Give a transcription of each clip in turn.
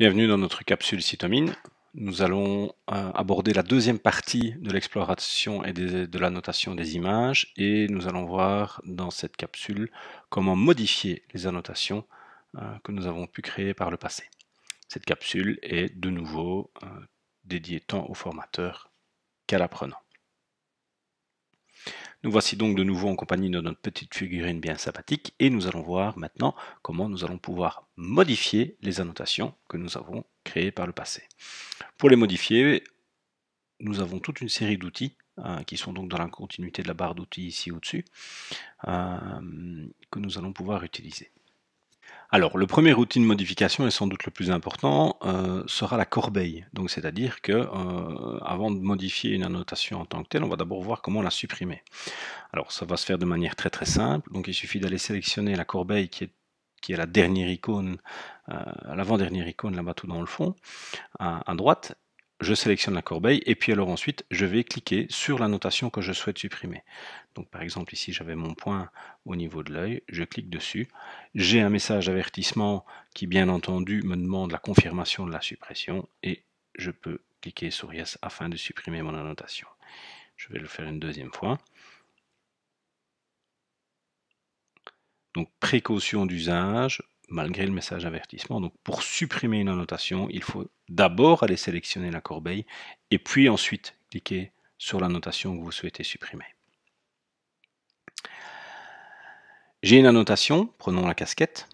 Bienvenue dans notre capsule Cytomine. Nous allons euh, aborder la deuxième partie de l'exploration et de l'annotation des images et nous allons voir dans cette capsule comment modifier les annotations euh, que nous avons pu créer par le passé. Cette capsule est de nouveau euh, dédiée tant au formateur qu'à l'apprenant. Nous voici donc de nouveau en compagnie de notre petite figurine bien sympathique et nous allons voir maintenant comment nous allons pouvoir modifier les annotations que nous avons créées par le passé. Pour les modifier, nous avons toute une série d'outils hein, qui sont donc dans la continuité de la barre d'outils ici au-dessus hein, que nous allons pouvoir utiliser. Alors, le premier outil de modification, et sans doute le plus important, euh, sera la corbeille. Donc, c'est-à-dire que, euh, avant de modifier une annotation en tant que telle, on va d'abord voir comment la supprimer. Alors, ça va se faire de manière très très simple. Donc, il suffit d'aller sélectionner la corbeille qui est qui est la dernière icône, euh, l'avant-dernière icône là-bas tout dans le fond, à, à droite, je sélectionne la corbeille et puis alors ensuite je vais cliquer sur la notation que je souhaite supprimer. Donc par exemple ici j'avais mon point au niveau de l'œil, je clique dessus, j'ai un message d'avertissement qui bien entendu me demande la confirmation de la suppression et je peux cliquer sur Yes afin de supprimer mon annotation. Je vais le faire une deuxième fois. Donc précaution d'usage, malgré le message d'avertissement. Donc pour supprimer une annotation, il faut d'abord aller sélectionner la corbeille et puis ensuite cliquer sur l'annotation que vous souhaitez supprimer. J'ai une annotation, prenons la casquette.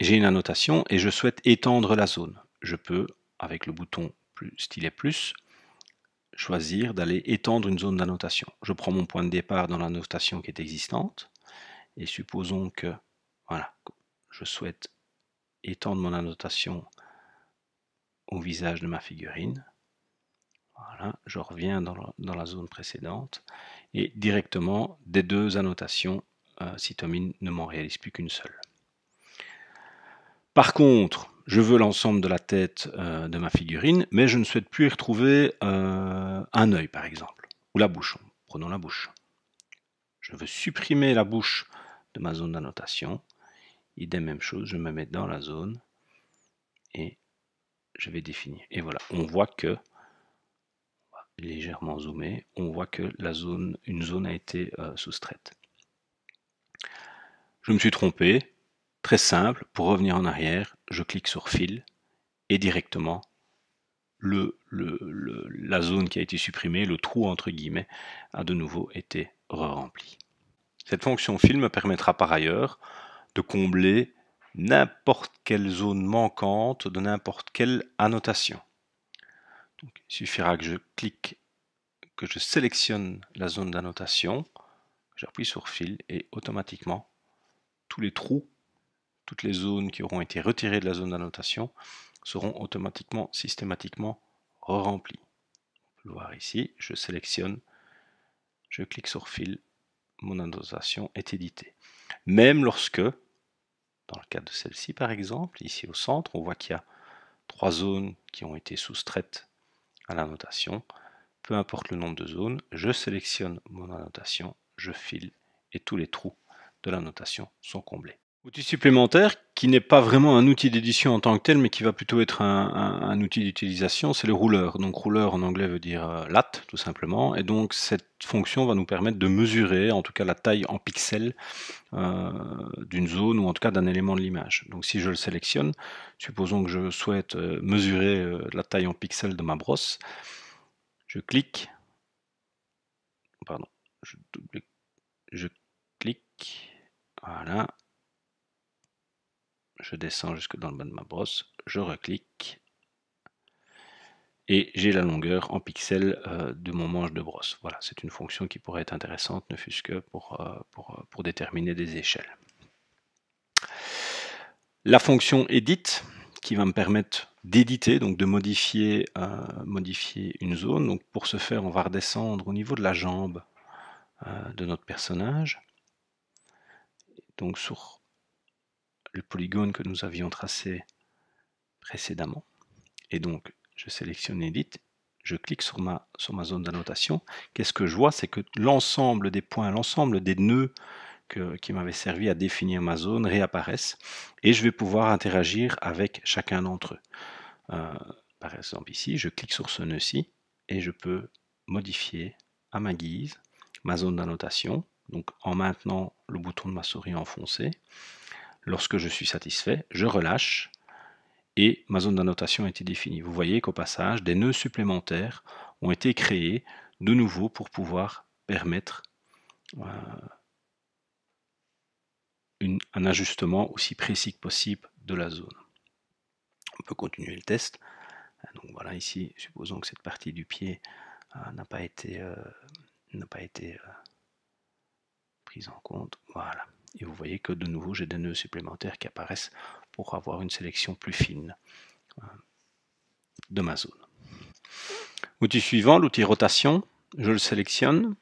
J'ai une annotation et je souhaite étendre la zone. Je peux, avec le bouton plus, stylet plus, choisir d'aller étendre une zone d'annotation. Je prends mon point de départ dans l'annotation qui est existante et supposons que, voilà, je souhaite étendre mon annotation au visage de ma figurine. Voilà, je reviens dans, la zone précédente et directement des deux annotations, euh, Cytomine ne m'en réalise plus qu'une seule. Par contre, je veux l'ensemble de la tête euh, de ma figurine, mais je ne souhaite plus y retrouver euh, un œil par exemple, ou la bouche. Prenons la bouche. Je veux supprimer la bouche de ma zone d'annotation Idem, même chose, je me mets dans la zone et je vais définir. Et voilà, on voit que, légèrement zoomé, on voit que la zone, une zone a été euh, soustraite. Je me suis trompé, très simple, pour revenir en arrière, je clique sur fil et directement le, la zone qui a été supprimée, le trou entre guillemets, a de nouveau été re rempli Cette fonction fil me permettra par ailleurs combler n'importe quelle zone manquante de n'importe quelle annotation. il suffira que je clique, que je sélectionne la zone d'annotation, j'appuie sur fil et automatiquement tous les trous, toutes les zones qui auront été retirées de la zone d'annotation seront automatiquement, systématiquement re remplies. On peut le voir ici, je sélectionne, je clique sur fil, mon annotation est éditée. Même lorsque dans le cas de celle-ci, par exemple, ici au centre, on voit qu'il y a trois zones qui ont été soustraites à la notation. Peu importe le nombre de zones, je sélectionne mon annotation, je file et tous les trous de la notation sont comblés. Outil supplémentaire qui n'est pas vraiment un outil d'édition en tant que tel, mais qui va plutôt être un, outil d'utilisation, c'est le rouleur. Donc rouleur en anglais veut dire euh, latte, tout simplement. Et donc cette fonction va nous permettre de mesurer, en tout cas la taille en pixels euh, d'une zone ou en tout cas d'un élément de l'image. Donc si je le sélectionne, supposons que je souhaite euh, mesurer la taille en pixels de ma brosse, je clique, pardon, je double je descends jusque dans le bas de ma brosse, je reclique et j'ai la longueur en pixels euh, de mon manche de brosse. Voilà, c'est une fonction qui pourrait être intéressante, ne fût-ce que pour, euh, euh, pour, déterminer des échelles. La fonction edit qui va me permettre d'éditer, donc de modifier, modifier une zone. Donc pour ce faire, on va redescendre au niveau de la jambe de notre personnage. Donc sur polygone que nous avions tracé précédemment. Et donc, je sélectionne Edit, je clique sur ma, sur ma zone d'annotation. Qu'est-ce que je vois C'est que l'ensemble des points, l'ensemble des nœuds qui m'avaient servi à définir ma zone réapparaissent et je vais pouvoir interagir avec chacun d'entre eux. Euh, par exemple ici, je clique sur ce nœud-ci et je peux modifier à ma guise ma zone d'annotation, donc en maintenant le bouton de ma souris enfoncé, Lorsque je suis satisfait, je relâche et ma zone d'annotation a été définie. Vous voyez qu'au passage, des nœuds supplémentaires ont été créés de nouveau pour pouvoir permettre euh, un ajustement aussi précis que possible de la zone. On peut continuer le test. Donc voilà, ici, supposons que cette partie du pied euh, n'a pas été, euh, n'a pas été prise en compte. Voilà. Et vous voyez que de nouveau, j'ai des nœuds supplémentaires qui apparaissent pour avoir une sélection plus fine euh, de ma zone. Outil suivant, l'outil rotation, je le sélectionne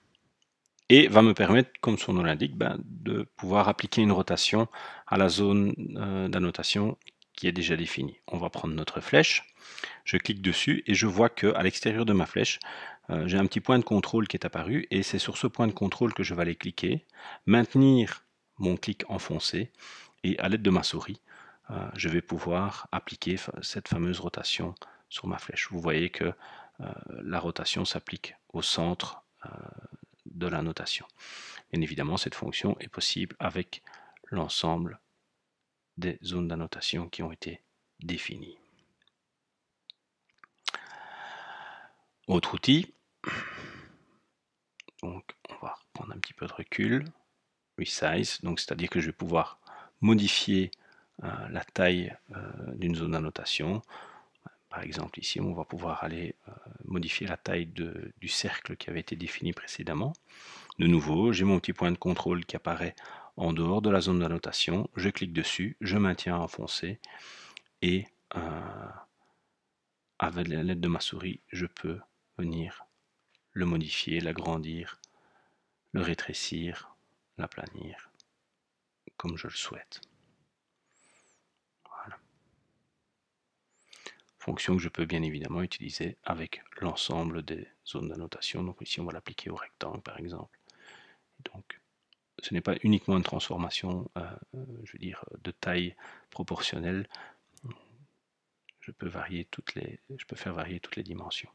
et va me permettre, comme son nom l'indique, ben, de pouvoir appliquer une rotation à la zone euh, d'annotation qui est déjà définie. On va prendre notre flèche, je clique dessus et je vois qu'à l'extérieur de ma flèche, euh, j'ai un petit point de contrôle qui est apparu et c'est sur ce point de contrôle que je vais aller cliquer, maintenir mon clic enfoncé et à l'aide de ma souris, euh, je vais pouvoir appliquer cette fameuse rotation sur ma flèche. Vous voyez que euh, la rotation s'applique au centre euh, de la notation. Bien évidemment, cette fonction est possible avec l'ensemble des zones d'annotation qui ont été définies. Autre outil, donc on va prendre un petit peu de recul resize, donc c'est-à-dire que je vais pouvoir modifier euh, la taille euh, d'une zone d'annotation. Par exemple, ici, on va pouvoir aller euh, modifier la taille du cercle qui avait été défini précédemment. De nouveau, j'ai mon petit point de contrôle qui apparaît en dehors de la zone d'annotation. Je clique dessus, je maintiens enfoncé et avec l'aide de ma souris, je peux venir le modifier, l'agrandir, le rétrécir, l'aplanir comme je le souhaite. Voilà. Fonction que je peux bien évidemment utiliser avec l'ensemble des zones d'annotation. Donc ici, on va l'appliquer au rectangle, par exemple. donc, ce n'est pas uniquement une transformation, euh, je veux dire, de taille proportionnelle. Je peux je peux faire varier toutes les dimensions.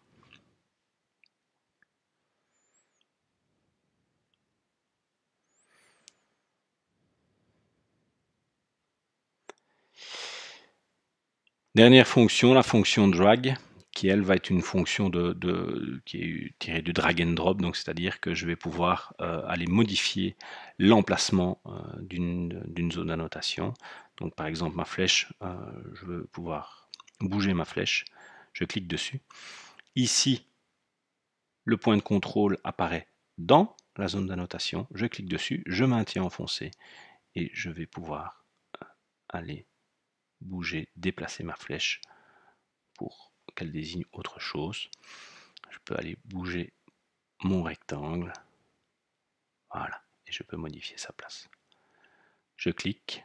Dernière fonction, la fonction drag, qui elle va être une fonction de, qui est tirée du drag and drop, donc c'est-à-dire que je vais pouvoir euh, aller modifier l'emplacement euh, d'une zone d'annotation. Donc par exemple ma flèche, euh, je veux pouvoir bouger ma flèche, je clique dessus. Ici, le point de contrôle apparaît dans la zone d'annotation, je clique dessus, je maintiens enfoncé et je vais pouvoir aller bouger, déplacer ma flèche pour qu'elle désigne autre chose. Je peux aller bouger mon rectangle. Voilà, et je peux modifier sa place. Je clique,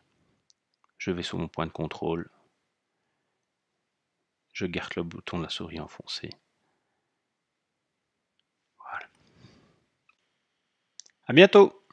je vais sur mon point de contrôle, je garde le bouton de la souris enfoncé. Voilà. À bientôt